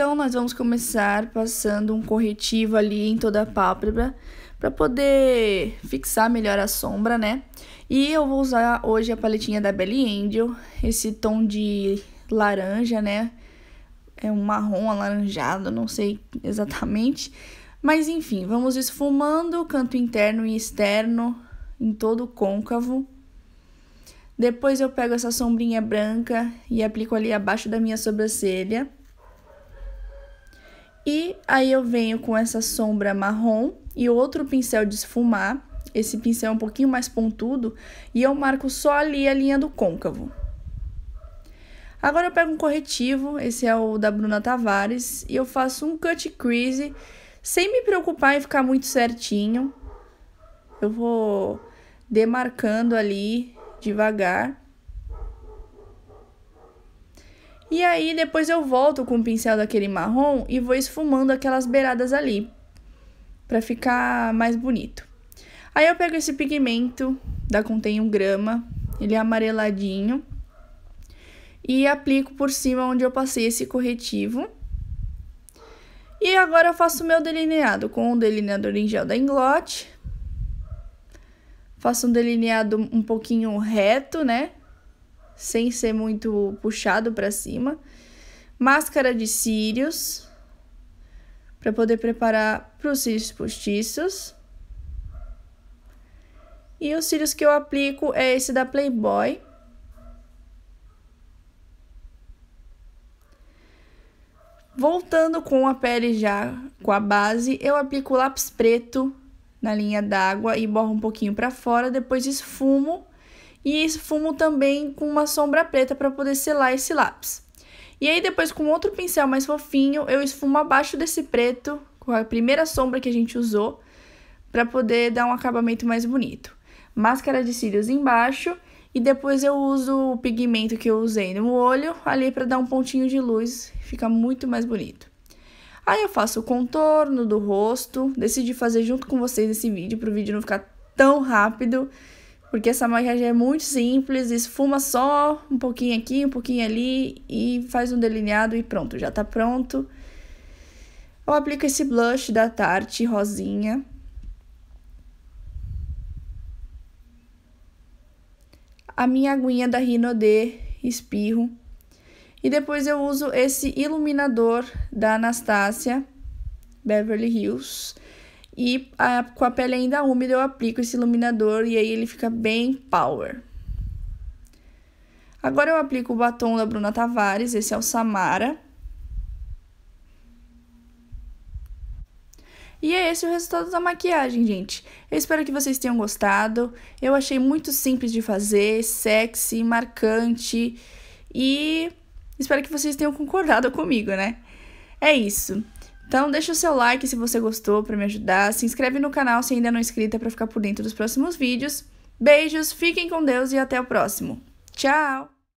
Então, nós vamos começar passando um corretivo ali em toda a pálpebra para poder fixar melhor a sombra, né? E eu vou usar hoje a paletinha da Belly Angel, esse tom de laranja, né? É um marrom alaranjado, não sei exatamente. Mas enfim, vamos esfumando o canto interno e externo em todo o côncavo. Depois eu pego essa sombrinha branca e aplico ali abaixo da minha sobrancelha. E aí eu venho com essa sombra marrom e outro pincel de esfumar, esse pincel é um pouquinho mais pontudo, e eu marco só ali a linha do côncavo. Agora eu pego um corretivo, esse é o da Bruna Tavares, e eu faço um cut crease, sem me preocupar em ficar muito certinho. Eu vou demarcando ali devagar. E aí depois eu volto com o pincel daquele marrom e vou esfumando aquelas beiradas ali, para ficar mais bonito. Aí eu pego esse pigmento da Contém 1 grama, ele é amareladinho, e aplico por cima onde eu passei esse corretivo. E agora eu faço o meu delineado com o um delineador em gel da Inglot. Faço um delineado um pouquinho reto, né? sem ser muito puxado para cima. Máscara de cílios, para poder preparar para os cílios postiços. E os cílios que eu aplico é esse da Playboy. Voltando com a pele já com a base, eu aplico lápis preto na linha d'água e borro um pouquinho para fora, depois esfumo e esfumo também com uma sombra preta para poder selar esse lápis. E aí depois com outro pincel mais fofinho, eu esfumo abaixo desse preto, com a primeira sombra que a gente usou, para poder dar um acabamento mais bonito. Máscara de cílios embaixo e depois eu uso o pigmento que eu usei no olho ali para dar um pontinho de luz, fica muito mais bonito. Aí eu faço o contorno do rosto, decidi fazer junto com vocês esse vídeo, para o vídeo não ficar tão rápido, porque essa maquiagem é muito simples, esfuma só um pouquinho aqui, um pouquinho ali e faz um delineado e pronto, já tá pronto. Eu aplico esse blush da Tarte rosinha. A minha aguinha da Rinode espirro. E depois eu uso esse iluminador da Anastácia Beverly Hills e a, com a pele ainda úmida eu aplico esse iluminador e aí ele fica bem power. Agora eu aplico o batom da Bruna Tavares, esse é o Samara. E é esse o resultado da maquiagem, gente. Eu espero que vocês tenham gostado. Eu achei muito simples de fazer, sexy, marcante e espero que vocês tenham concordado comigo, né? É isso. Então, deixa o seu like se você gostou para me ajudar, se inscreve no canal se ainda não é inscrita para ficar por dentro dos próximos vídeos. Beijos, fiquem com Deus e até o próximo. Tchau!